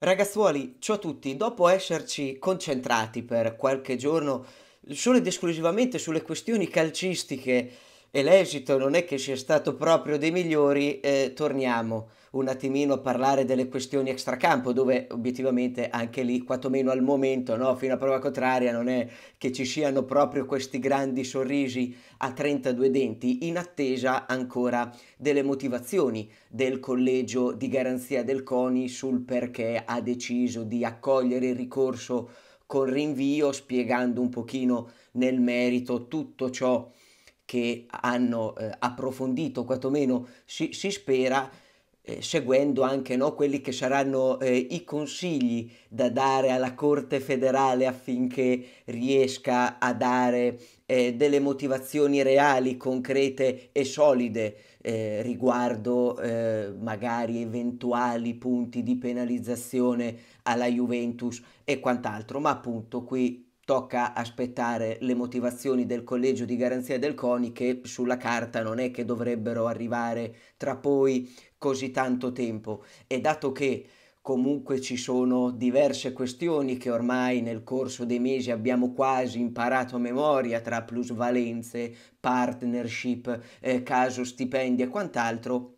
Ragazzuoli, ciao a tutti. Dopo esserci concentrati per qualche giorno solo ed esclusivamente sulle questioni calcistiche e l'esito non è che sia stato proprio dei migliori, eh, torniamo un attimino a parlare delle questioni extracampo, dove obiettivamente anche lì, quantomeno al momento, no, fino a prova contraria, non è che ci siano proprio questi grandi sorrisi a 32 denti, in attesa ancora delle motivazioni del collegio di garanzia del CONI sul perché ha deciso di accogliere il ricorso con rinvio, spiegando un pochino nel merito tutto ciò che che hanno eh, approfondito, quantomeno si, si spera, eh, seguendo anche no, quelli che saranno eh, i consigli da dare alla Corte federale affinché riesca a dare eh, delle motivazioni reali, concrete e solide eh, riguardo eh, magari eventuali punti di penalizzazione alla Juventus e quant'altro, ma appunto qui tocca aspettare le motivazioni del collegio di garanzia del CONI che sulla carta non è che dovrebbero arrivare tra poi così tanto tempo e dato che comunque ci sono diverse questioni che ormai nel corso dei mesi abbiamo quasi imparato a memoria tra plusvalenze, partnership, eh, caso stipendi e quant'altro.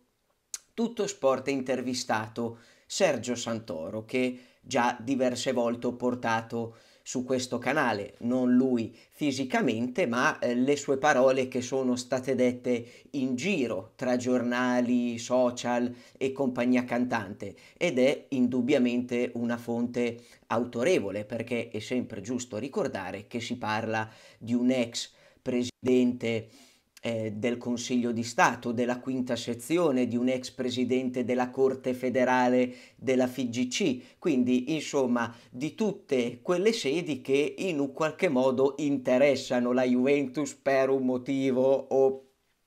Tutto Sport ha intervistato Sergio Santoro che già diverse volte ho portato su questo canale, non lui fisicamente, ma eh, le sue parole che sono state dette in giro tra giornali, social e compagnia cantante ed è indubbiamente una fonte autorevole perché è sempre giusto ricordare che si parla di un ex presidente eh, del Consiglio di Stato, della quinta sezione, di un ex presidente della Corte federale della FIGC, quindi insomma di tutte quelle sedi che in un qualche modo interessano la Juventus per un motivo o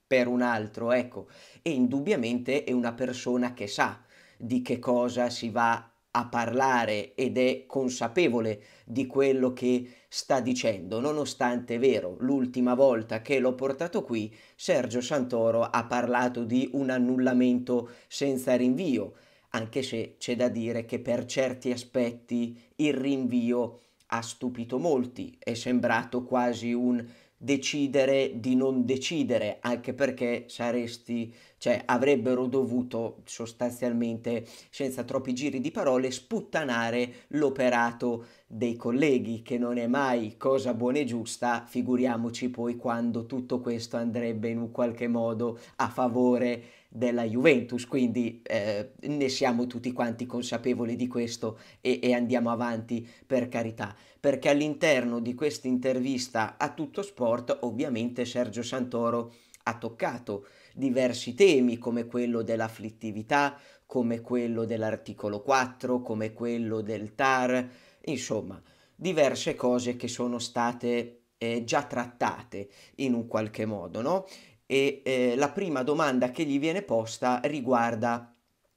per un altro, ecco, e indubbiamente è una persona che sa di che cosa si va a parlare ed è consapevole di quello che sta dicendo, nonostante è vero, l'ultima volta che l'ho portato qui, Sergio Santoro ha parlato di un annullamento senza rinvio, anche se c'è da dire che per certi aspetti il rinvio ha stupito molti, è sembrato quasi un decidere di non decidere, anche perché saresti, cioè avrebbero dovuto sostanzialmente, senza troppi giri di parole, sputtanare l'operato dei colleghi, che non è mai cosa buona e giusta, figuriamoci poi quando tutto questo andrebbe in un qualche modo a favore della Juventus, quindi eh, ne siamo tutti quanti consapevoli di questo e, e andiamo avanti per carità, perché all'interno di questa intervista a tutto sport ovviamente Sergio Santoro ha toccato diversi temi come quello dell'afflittività, come quello dell'articolo 4, come quello del TAR, insomma diverse cose che sono state eh, già trattate in un qualche modo, no? e eh, la prima domanda che gli viene posta riguarda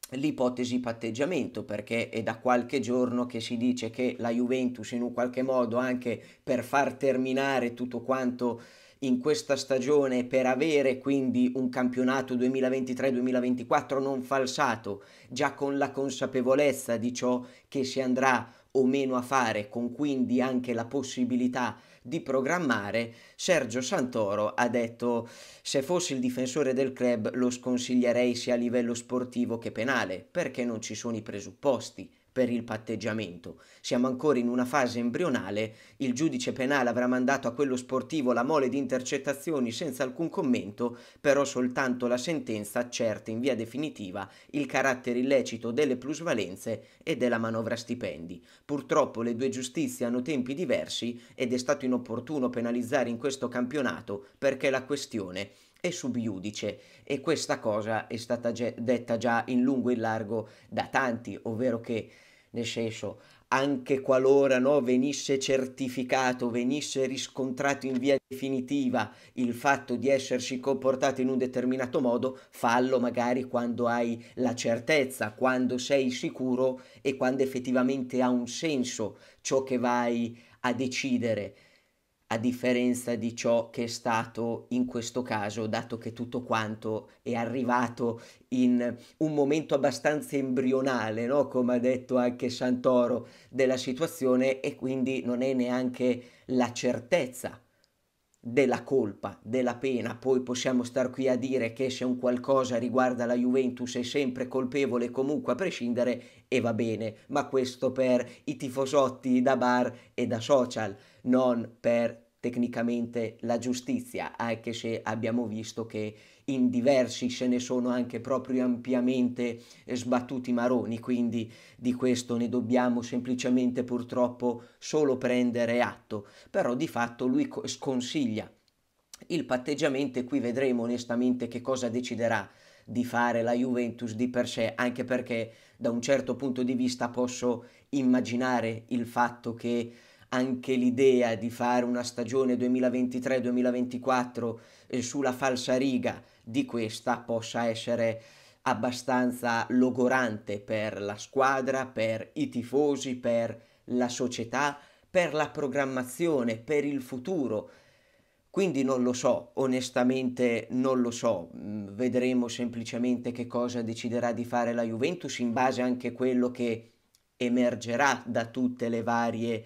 l'ipotesi patteggiamento perché è da qualche giorno che si dice che la Juventus in un qualche modo anche per far terminare tutto quanto in questa stagione per avere quindi un campionato 2023-2024 non falsato già con la consapevolezza di ciò che si andrà o meno a fare con quindi anche la possibilità di di programmare, Sergio Santoro ha detto se fossi il difensore del club lo sconsiglierei sia a livello sportivo che penale, perché non ci sono i presupposti per il patteggiamento. Siamo ancora in una fase embrionale, il giudice penale avrà mandato a quello sportivo la mole di intercettazioni senza alcun commento, però soltanto la sentenza accerta in via definitiva il carattere illecito delle plusvalenze e della manovra stipendi. Purtroppo le due giustizie hanno tempi diversi ed è stato inopportuno penalizzare in questo campionato perché la questione e subiudice e questa cosa è stata ge- detta già in lungo e in largo da tanti, ovvero che nel senso anche qualora no, venisse certificato, venisse riscontrato in via definitiva il fatto di essersi comportato in un determinato modo, fallo magari quando hai la certezza, quando sei sicuro e quando effettivamente ha un senso ciò che vai a decidere a differenza di ciò che è stato in questo caso, dato che tutto quanto è arrivato in un momento abbastanza embrionale, no? come ha detto anche Santoro, della situazione e quindi non è neanche la certezza della colpa, della pena, poi possiamo star qui a dire che se un qualcosa riguarda la Juventus è sempre colpevole comunque a prescindere e va bene, ma questo per i tifosotti da bar e da social, non per tecnicamente la giustizia, anche se abbiamo visto che in diversi se ne sono anche proprio ampiamente sbattuti maroni, quindi di questo ne dobbiamo semplicemente purtroppo solo prendere atto, però di fatto lui sconsiglia il patteggiamento e qui vedremo onestamente che cosa deciderà di fare la Juventus di per sé, anche perché da un certo punto di vista posso immaginare il fatto che anche l'idea di fare una stagione 2023-2024 eh, sulla riga di questa possa essere abbastanza logorante per la squadra, per i tifosi, per la società, per la programmazione, per il futuro. Quindi non lo so, onestamente non lo so, mm, vedremo semplicemente che cosa deciderà di fare la Juventus in base anche a quello che emergerà da tutte le varie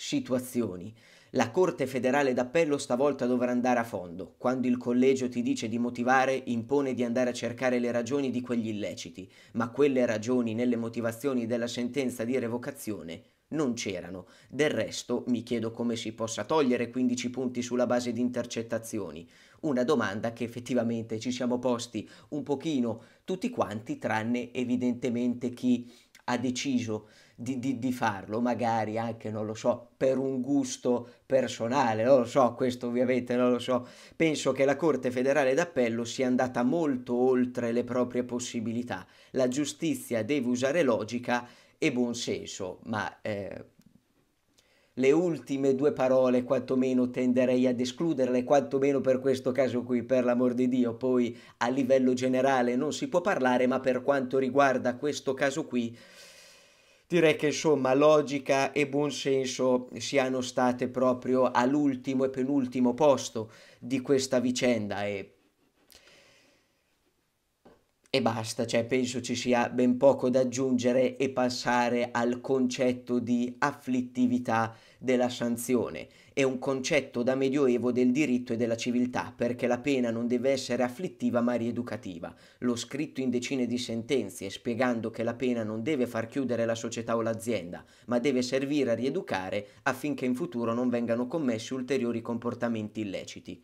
situazioni. La Corte federale d'appello stavolta dovrà andare a fondo. Quando il collegio ti dice di motivare, impone di andare a cercare le ragioni di quegli illeciti, ma quelle ragioni nelle motivazioni della sentenza di revocazione non c'erano. Del resto mi chiedo come si possa togliere 15 punti sulla base di intercettazioni. Una domanda che effettivamente ci siamo posti un pochino tutti quanti, tranne evidentemente chi ha deciso di, di, di, farlo, magari anche, non lo so, per un gusto personale, non lo so, questo ovviamente non lo so. Penso che la Corte federale d'appello sia andata molto oltre le proprie possibilità. La giustizia deve usare logica e buon senso, ma... Eh, le ultime due parole quantomeno tenderei ad escluderle, quantomeno per questo caso qui, per l'amor di Dio, poi a livello generale non si può parlare, ma per quanto riguarda questo caso qui, direi che insomma logica e buonsenso siano state proprio all'ultimo e penultimo posto di questa vicenda e e basta, cioè penso ci sia ben poco da aggiungere e passare al concetto di afflittività della sanzione. È un concetto da medioevo del diritto e della civiltà, perché la pena non deve essere afflittiva ma rieducativa. L'ho scritto in decine di sentenze, spiegando che la pena non deve far chiudere la società o l'azienda, ma deve servire a rieducare affinché in futuro non vengano commessi ulteriori comportamenti illeciti.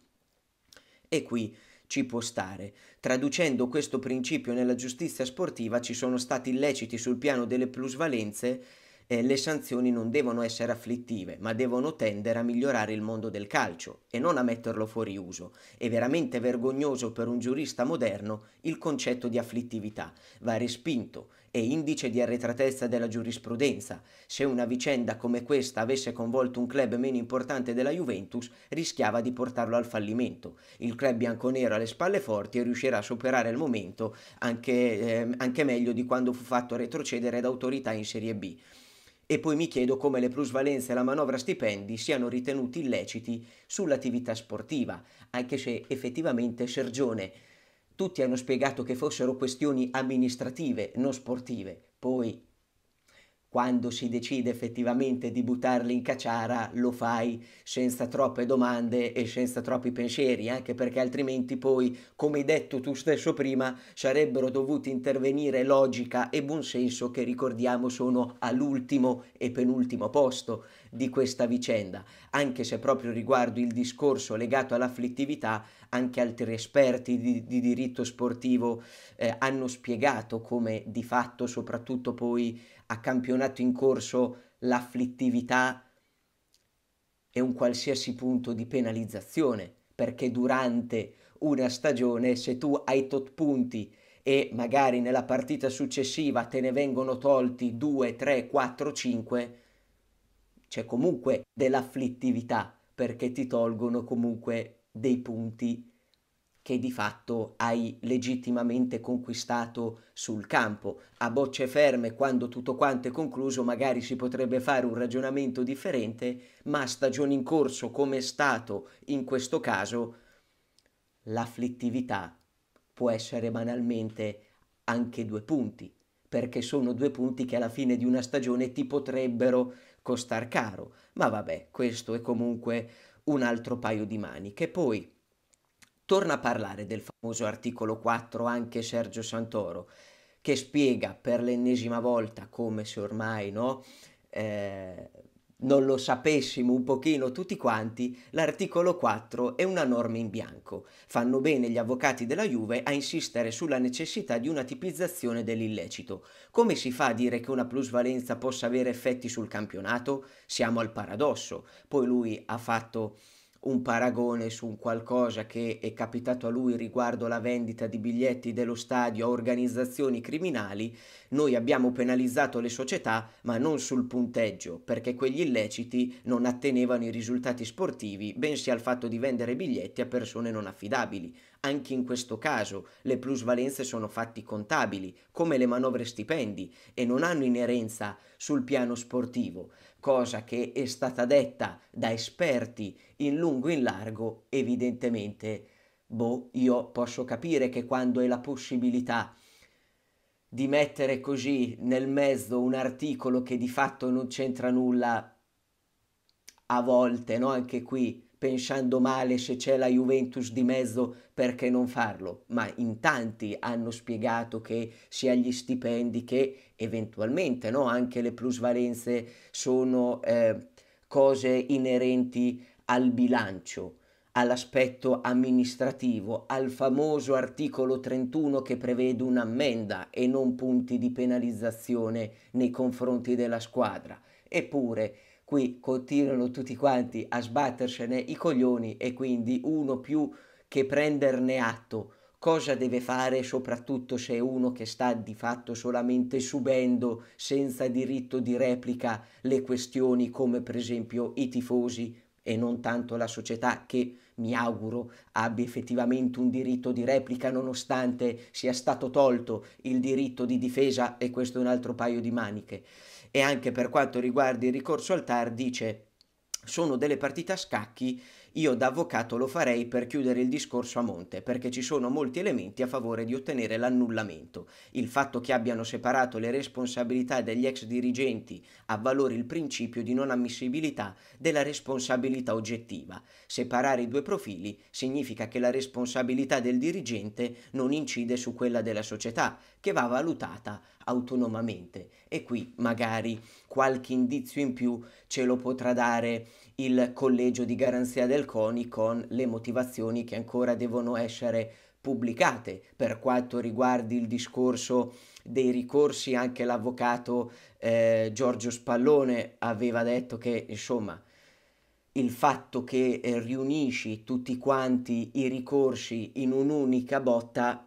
E qui ci può stare. Traducendo questo principio nella giustizia sportiva ci sono stati illeciti sul piano delle plusvalenze eh, le sanzioni non devono essere afflittive, ma devono tendere a migliorare il mondo del calcio e non a metterlo fuori uso. È veramente vergognoso per un giurista moderno il concetto di afflittività. Va respinto, è indice di arretratezza della giurisprudenza. Se una vicenda come questa avesse coinvolto un club meno importante della Juventus, rischiava di portarlo al fallimento. Il club bianconero ha le spalle forti e riuscirà a superare il momento anche, eh, anche meglio di quando fu fatto retrocedere da autorità in Serie B e poi mi chiedo come le plusvalenze e la manovra stipendi siano ritenuti illeciti sull'attività sportiva, anche se effettivamente Sergione tutti hanno spiegato che fossero questioni amministrative, non sportive. Poi quando si decide effettivamente di buttarli in cacciara lo fai senza troppe domande e senza troppi pensieri, anche perché altrimenti poi, come hai detto tu stesso prima, sarebbero dovuti intervenire logica e buonsenso che ricordiamo sono all'ultimo e penultimo posto di questa vicenda, anche se proprio riguardo il discorso legato all'afflittività, anche altri esperti di, di diritto sportivo eh, hanno spiegato come di fatto soprattutto poi a campionato in corso l'afflittività è un qualsiasi punto di penalizzazione, perché durante una stagione se tu hai tot punti e magari nella partita successiva te ne vengono tolti 2, 3, 4, 5, c'è comunque dell'afflittività perché ti tolgono comunque dei punti che di fatto hai legittimamente conquistato sul campo. A bocce ferme, quando tutto quanto è concluso, magari si potrebbe fare un ragionamento differente, ma stagione in corso, come è stato in questo caso, l'afflittività può essere banalmente anche due punti, perché sono due punti che alla fine di una stagione ti potrebbero costar caro. Ma vabbè, questo è comunque un altro paio di maniche. Poi Torna a parlare del famoso articolo 4 anche Sergio Santoro, che spiega per l'ennesima volta come se ormai no, eh, non lo sapessimo un pochino tutti quanti, l'articolo 4 è una norma in bianco. Fanno bene gli avvocati della Juve a insistere sulla necessità di una tipizzazione dell'illecito. Come si fa a dire che una plusvalenza possa avere effetti sul campionato? Siamo al paradosso. Poi lui ha fatto un paragone su un qualcosa che è capitato a lui riguardo la vendita di biglietti dello stadio a organizzazioni criminali, noi abbiamo penalizzato le società ma non sul punteggio, perché quegli illeciti non attenevano i risultati sportivi, bensì al fatto di vendere biglietti a persone non affidabili. Anche in questo caso le plusvalenze sono fatti contabili, come le manovre stipendi, e non hanno inerenza sul piano sportivo cosa che è stata detta da esperti in lungo e in largo, evidentemente, boh, io posso capire che quando è la possibilità di mettere così nel mezzo un articolo che di fatto non c'entra nulla, a volte, no? anche qui, pensando male se c'è la Juventus di mezzo perché non farlo, ma in tanti hanno spiegato che sia gli stipendi che eventualmente no, anche le plusvalenze sono eh, cose inerenti al bilancio all'aspetto amministrativo, al famoso articolo 31 che prevede un'ammenda e non punti di penalizzazione nei confronti della squadra. Eppure qui continuano tutti quanti a sbattersene i coglioni e quindi uno più che prenderne atto cosa deve fare soprattutto se è uno che sta di fatto solamente subendo senza diritto di replica le questioni come per esempio i tifosi e non tanto la società che mi auguro abbia effettivamente un diritto di replica nonostante sia stato tolto il diritto di difesa e questo è un altro paio di maniche e anche per quanto riguarda il ricorso al TAR dice sono delle partite a scacchi io da avvocato lo farei per chiudere il discorso a monte, perché ci sono molti elementi a favore di ottenere l'annullamento. Il fatto che abbiano separato le responsabilità degli ex dirigenti avvalora il principio di non ammissibilità della responsabilità oggettiva. Separare i due profili significa che la responsabilità del dirigente non incide su quella della società, che va valutata autonomamente. E qui magari qualche indizio in più ce lo potrà dare il collegio di garanzia del CONI con le motivazioni che ancora devono essere pubblicate per quanto riguardi il discorso dei ricorsi anche l'avvocato eh, Giorgio Spallone aveva detto che insomma il fatto che eh, riunisci tutti quanti i ricorsi in un'unica botta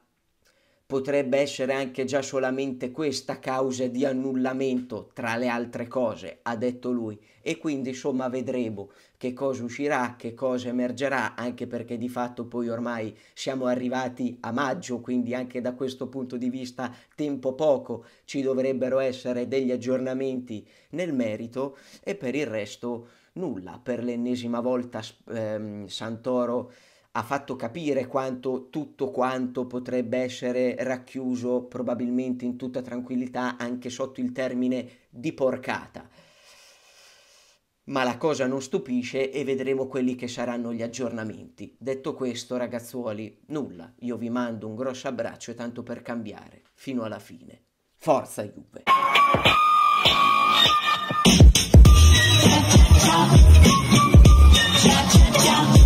potrebbe essere anche già solamente questa causa di annullamento tra le altre cose, ha detto lui. E quindi insomma vedremo che cosa uscirà, che cosa emergerà, anche perché di fatto poi ormai siamo arrivati a maggio, quindi anche da questo punto di vista tempo poco ci dovrebbero essere degli aggiornamenti nel merito e per il resto nulla. Per l'ennesima volta ehm, Santoro ha fatto capire quanto tutto quanto potrebbe essere racchiuso probabilmente in tutta tranquillità anche sotto il termine di porcata. Ma la cosa non stupisce e vedremo quelli che saranno gli aggiornamenti. Detto questo, ragazzuoli, nulla. Io vi mando un grosso abbraccio e tanto per cambiare, fino alla fine. Forza Juve! Yeah.